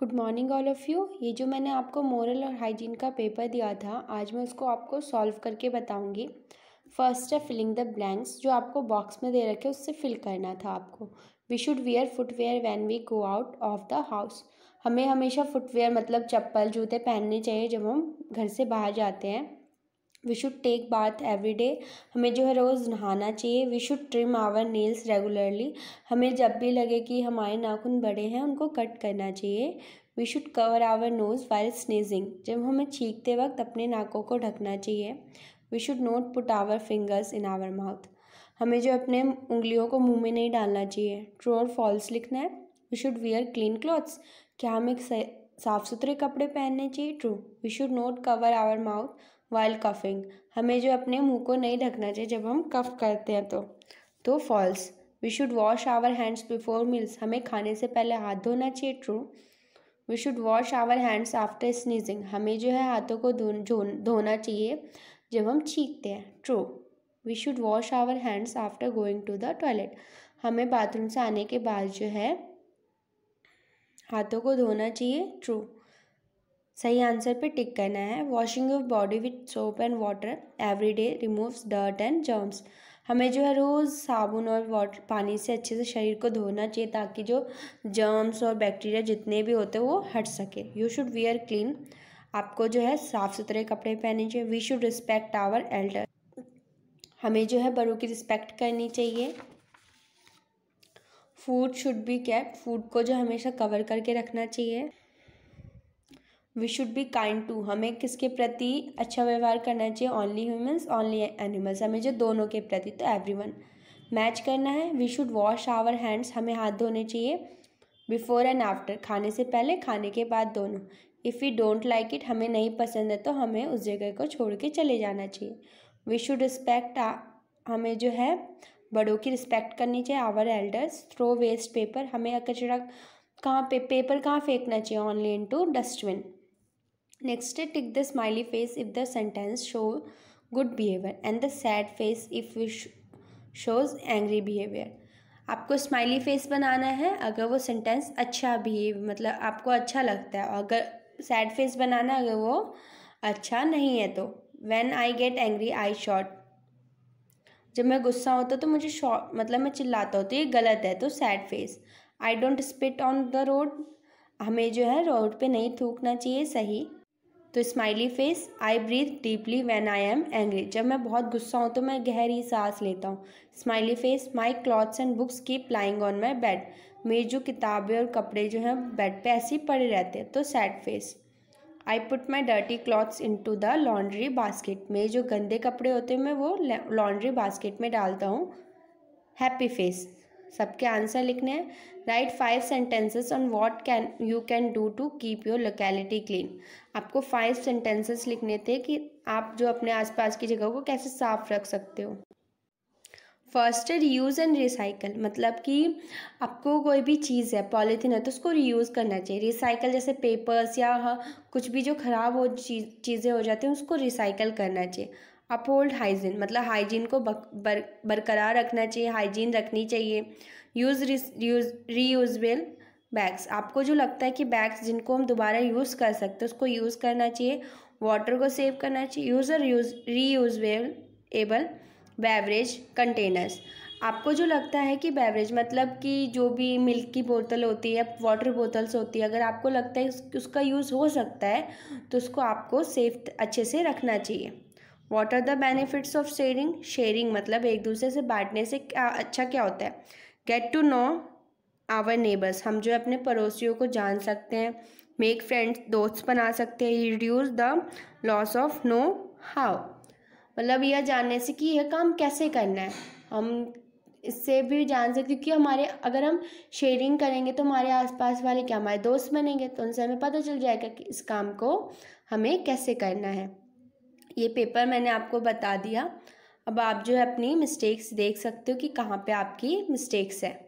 good morning all of you ये जो मैंने आपको मोरल और हाइजीन का पेपर दिया था आज मैं उसको आपको सॉल्व करके बताऊंगी फर्स्ट है फिलिंग द ब्लैंक्स जो आपको बॉक्स में दे रखे उससे फिल करना था आपको we should wear footwear when we go out of the house हमें हमेशा फुटवेयर मतलब चप्पल जूते पहनने चाहिए जब हम घर से बाहर जाते हैं we should take bath every day हमें जो है रोज़ नहाना चाहिए we should trim our nails regularly हमें जब भी लगे कि हमारे नाखून बड़े हैं उनको कट करना चाहिए we should cover our nose while sneezing जब हमें छींकते वक्त अपने नाकों को ढकना चाहिए we should not put our fingers in our mouth हमें जो अपने उंगलियों को मुंह में नहीं डालना चाहिए ट्रू और फॉल्स लिखना है we should wear clean clothes क्या हमें साफ़ सुथरे कपड़े पहनने चाहिए true we should not cover our mouth while coughing हमें जो अपने मुंह को नहीं ढकना चाहिए जब हम कफ करते हैं तो तो false we should wash our hands before meals हमें खाने से पहले हाथ धोना चाहिए true we should wash our hands after sneezing हमें जो है हाथों को धोना चाहिए जब हम छींकते हैं true we should wash our hands after going to the toilet हमें बाथरूम से आने के बाद जो है हाथों को धोना चाहिए ट्रू सही आंसर पे टिक करना है washing your body with soap and water every day removes dirt and germs हमें जो है रोज़ साबुन और वाटर पानी से अच्छे से शरीर को धोना चाहिए ताकि जो जर्म्स और बैक्टीरिया जितने भी होते हैं वो हट सके यू शुड वियर क्लीन आपको जो है साफ़ सुथरे कपड़े पहनने चाहिए we should respect our elder हमें जो है बड़ों की रिस्पेक्ट करनी चाहिए food should be kept food को जो हमेशा कवर करके रखना चाहिए we should be kind to हमें किसके प्रति अच्छा व्यवहार करना चाहिए ओनली ह्यूमन्स ओनली एनिमल्स हमें जो दोनों के प्रति तो एवरी वन मैच करना है we should wash our hands हमें हाथ धोने चाहिए बिफोर एंड आफ्टर खाने से पहले खाने के बाद दोनों if you don't like it हमें नहीं पसंद है तो हमें उस जगह को छोड़ के चले जाना चाहिए वी शुड रिस्पेक्ट हमें जो है बड़ों की रिस्पेक्ट करनी चाहिए our elders throw waste paper हमें कचरा कहाँ पे पेपर कहाँ फेंकना चाहिए only in to dustbin next tick the smiley face if the sentence show good behaviour and the sad face if it shows angry behaviour आपको स्माइली फेस बनाना है अगर वो सेंटेंस अच्छा भी मतलब आपको अच्छा लगता है और अगर सैड फेस बनाना है अगर वो अच्छा नहीं है तो when I get angry I shout जब मैं गुस्सा होता तो मुझे शॉट मतलब मैं चिल्लाता हूँ तो ये गलत है तो sad face I don't spit on the road हमें जो है रोड पे नहीं थूकना चाहिए सही तो smiley face I breathe deeply when I am angry जब मैं बहुत गुस्सा हूँ तो मैं गहरी सांस लेता हूँ smiley face my clothes and books keep lying on my bed मेरी जो किताबें और कपड़े जो हैं बेड पे ऐसे ही पड़े रहते हैं तो sad face I put my dirty clothes in to the laundry basket मेरे जो गंदे कपड़े होते हैं मैं वो लॉन्ड्री बास्केट में डालता हूँ हैप्पी फेस सबके आंसर लिखने हैं write five sentences on what can you can do to keep your locality clean आपको फाइव सेंटेंसेस लिखने थे कि आप जो अपने आसपास की जगह को कैसे साफ रख सकते हो फर्स्ट है रीयूज़ एंड रिसाइकल मतलब कि आपको कोई भी चीज़ है पॉलीथीन है तो उसको रीयूज़ करना चाहिए रिसाइकल जैसे पेपर्स या कुछ भी जो ख़राब हो चीज़ें हो जाती हैं उसको रिसाइकल करना चाहिए अपहोल्ड हाइजीन मतलब हाइजीन को बर, बरकरार रखना चाहिए हाइजीन रखनी चाहिए यूज़ रीयूजबल बैग्स आपको जो लगता है कि बैग्स जिनको हम दोबारा यूज़ कर सकते हैं उसको यूज़ करना चाहिए वाटर को सेव करना चाहिए user use reusable able beverage containers आपको जो लगता है कि बेवरेज मतलब कि जो भी मिल्क की बोतल होती है वाटर बोतल्स होती है अगर आपको लगता है उसका यूज़ हो सकता है तो उसको आपको सेफ अच्छे से रखना चाहिए what are the benefits of sharing sharing मतलब एक दूसरे से बांटने से क्या अच्छा क्या होता है get to know our neighbours हम जो अपने पड़ोसियों को जान सकते हैं मेक फ्रेंड्स दोस्त बना सकते हैं reduce the loss of know how मतलब यह जानने से कि यह काम कैसे करना है हम इससे भी जान सकते क्योंकि हमारे अगर हम शेयरिंग करेंगे तो हमारे आसपास वाले क्या हमारे दोस्त बनेंगे तो उनसे हमें पता चल जाएगा कि इस काम को हमें कैसे करना है ये पेपर मैंने आपको बता दिया अब आप जो है अपनी मिस्टेक्स देख सकते हो कि कहाँ पे आपकी मिस्टेक्स है